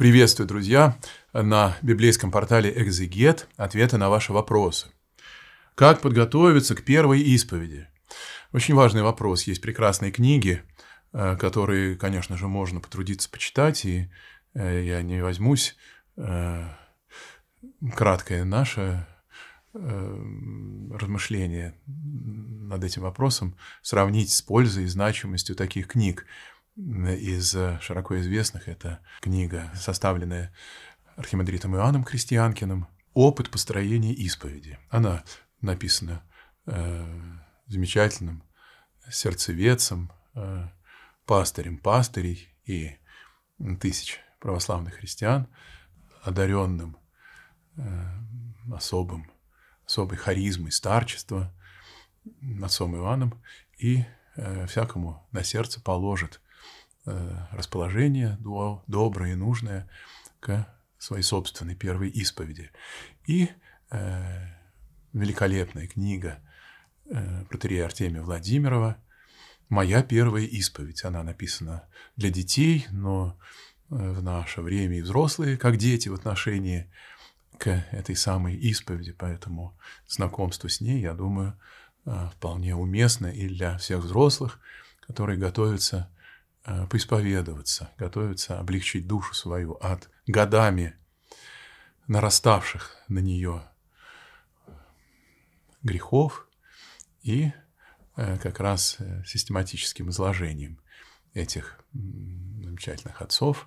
Приветствую, друзья, на библейском портале «Экзегет» ответы на ваши вопросы. Как подготовиться к первой исповеди? Очень важный вопрос. Есть прекрасные книги, э, которые, конечно же, можно потрудиться почитать, и э, я не возьмусь. Э, краткое наше размышление над этим вопросом сравнить с пользой и значимостью таких книг из э, широко известных. Это книга, составленная архимандритом Иоанном Крестьянкиным «Опыт построения исповеди». Она написана э, замечательным сердцеведцем, э, пастырем пастырей и тысяч православных христиан, одаренным э, особым, особой харизмой старчества, отцом Иоанном, и э, всякому на сердце положит – Э, расположение доброе и нужное к своей собственной первой исповеди. И э, великолепная книга э, протерея Артемия Владимирова «Моя первая исповедь». Она написана для детей, но э, в наше время и взрослые, как дети в отношении к этой самой исповеди, поэтому знакомство с ней, я думаю, э, вполне уместно и для всех взрослых, которые готовятся Э, поисповедоваться, готовиться, облегчить душу свою от годами нараставших на нее э, грехов и э, как раз систематическим изложением этих замечательных отцов,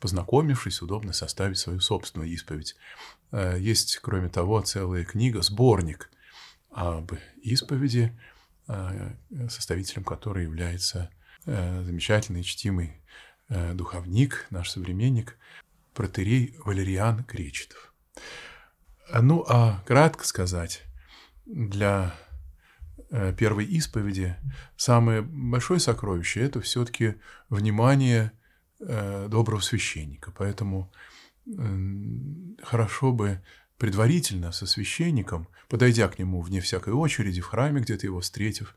познакомившись, удобно составить свою собственную исповедь. Есть, кроме того, целая книга, сборник об исповеди, составителем которой является Э, замечательный, чтимый э, духовник, наш современник, протерей Валериан Кречетов. Ну, а кратко сказать, для э, первой исповеди самое большое сокровище – это все-таки внимание доброго священника. Поэтому хорошо бы предварительно со священником, подойдя к нему вне всякой очереди в храме, где ты его встретив,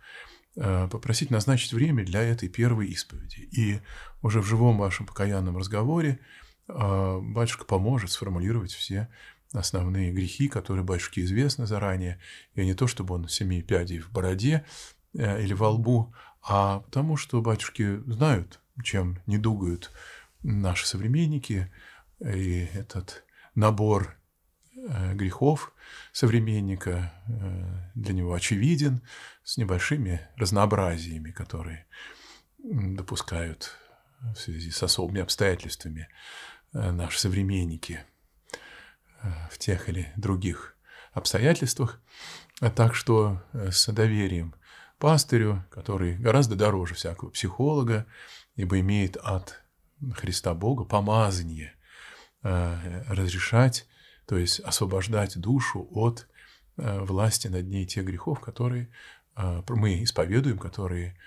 Э, попросить назначить время для этой первой исповеди. И уже в живом вашем покаянном разговоре э, батюшка поможет сформулировать все основные грехи, которые батюшке известны заранее, и не то, чтобы он семи пядей в бороде э, или во лбу, а потому что батюшки знают, чем не дугают наши современники, и этот набор Э, грехов современника э, для него очевиден, с небольшими разнообразиями, которые допускают в связи с особыми обстоятельствами э, наши современники в тех или других обстоятельствах, а так что с доверием пастырю, который гораздо дороже всякого психолога, ибо имеет от Христа Бога помазание разрешать то есть освобождать душу от э, власти над ней тех грехов, которые э, мы исповедуем, которые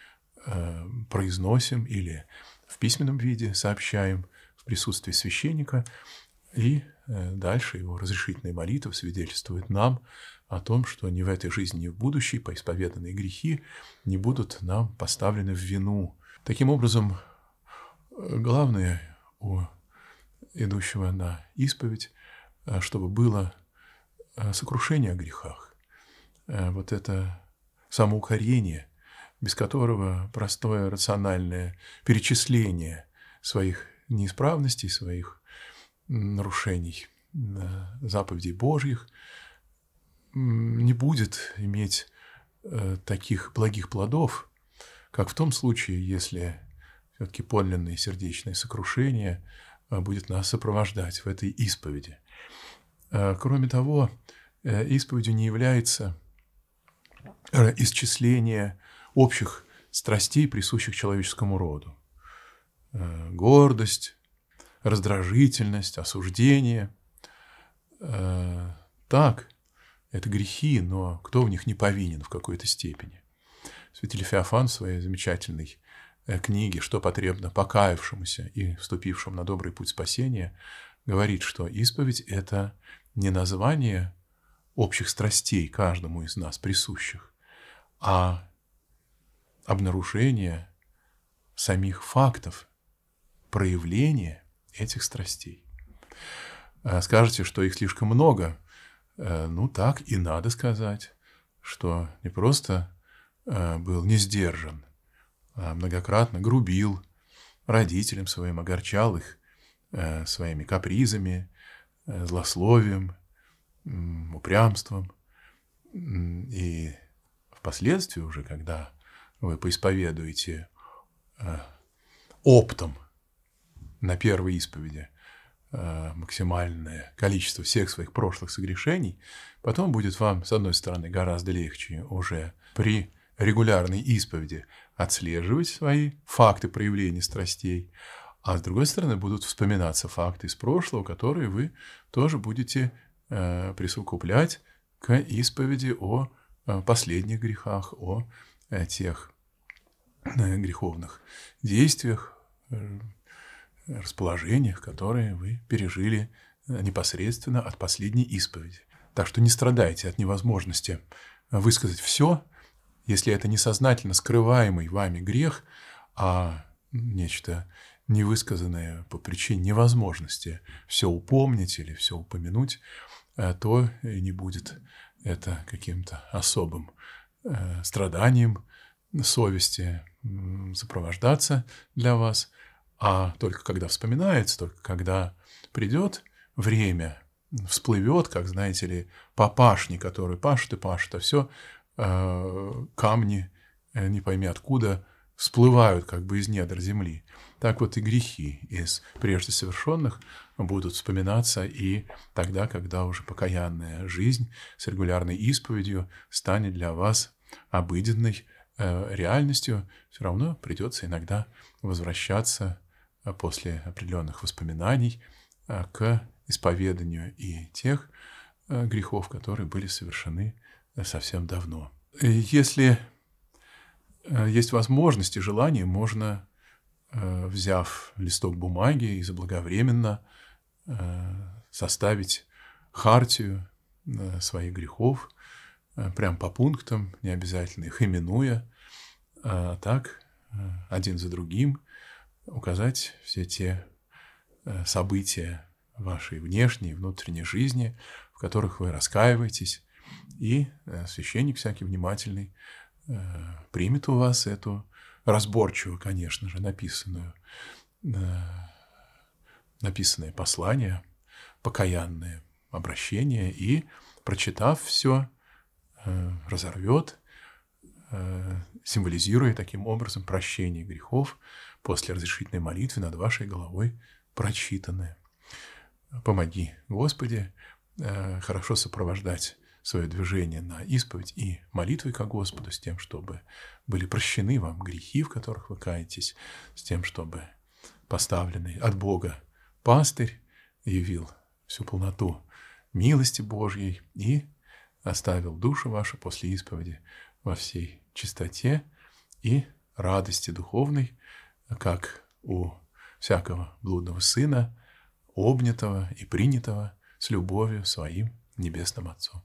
э, произносим или в письменном виде сообщаем в присутствии священника, и дальше его разрешительная молитва свидетельствует нам о том, что ни в этой жизни, ни в будущей поисповеданные грехи не будут нам поставлены в вину. Таким образом, главное у идущего на исповедь – Э, чтобы было э, сокрушение о грехах, э, вот это самоукорение, без которого простое рациональное перечисление своих неисправностей, своих нарушений заповедей Божьих не будет иметь таких благих плодов, как в том случае, если все-таки подлинное сердечное сокрушение будет нас сопровождать в этой исповеди. Э, кроме того, э, исповедью не является э, исчисление общих страстей, присущих человеческому роду. Гордость, раздражительность, осуждение. Так, это грехи, но кто в них не повинен в какой-то степени? Святитель Феофан в своей замечательной книге «Что потребно покаявшемуся и вступившему на добрый путь спасения» говорит, что исповедь – это не название общих страстей каждому из нас присущих, а обнаружение самих фактов, проявления этих страстей. Э, скажете, что их слишком много. Э, ну, так и надо сказать, что не просто э, был не сдержан, а многократно грубил родителям своим, огорчал их, Э, своими капризами, э, злословием, упрямством. И впоследствии уже, когда вы поисповедуете э, оптом на первой исповеди максимальное количество всех своих прошлых согрешений, потом будет вам, с одной стороны, гораздо легче уже при регулярной исповеди отслеживать свои факты проявления страстей, а с другой стороны, будут вспоминаться факты из прошлого, которые вы тоже будете э, присукуплять к исповеди о э, последних грехах, о э, тех э, греховных действиях, э, расположениях, которые вы пережили э, непосредственно от последней исповеди. Так что не страдайте от невозможности высказать все, если это несознательно скрываемый вами грех, а нечто невысказанное по причине невозможности все упомнить или все упомянуть, э, то и не будет это каким-то особым э, страданием совести сопровождаться для вас, а только когда вспоминается, только когда придет время, всплывет, как, знаете ли, папашни, которые пашут и пашут, а все э, камни, не пойми откуда, всплывают как бы из недр земли. Так вот и грехи из прежде совершенных будут вспоминаться и тогда, когда уже покаянная жизнь с регулярной исповедью станет для вас обыденной э, реальностью, все равно придется иногда возвращаться э, после определенных воспоминаний э, к исповеданию и тех грехов, которые были совершены совсем давно. Если есть возможность и желание, можно Э, взяв листок бумаги и заблаговременно э, составить хартию э, своих грехов, прям по пунктам, не обязательно их именуя, а так один за другим указать все те события вашей внешней и внутренней жизни, в которых вы раскаиваетесь, и священник всякий внимательный примет у вас эту разборчиво, конечно же, написанную, э, написанное послание, покаянное обращение, и, прочитав все, э, разорвет, э, символизируя таким образом прощение грехов после разрешительной молитвы над вашей головой прочитанное. Помоги, Господи, хорошо сопровождать свое движение на исповедь и молитвы ко Господу, с тем, чтобы были прощены вам грехи, в которых вы каетесь, с тем, чтобы поставленный от Бога пастырь явил всю полноту милости Божьей и оставил душу вашу после исповеди во всей чистоте и радости духовной, как у всякого блудного сына, обнятого и принятого с любовью своим небесным Отцом.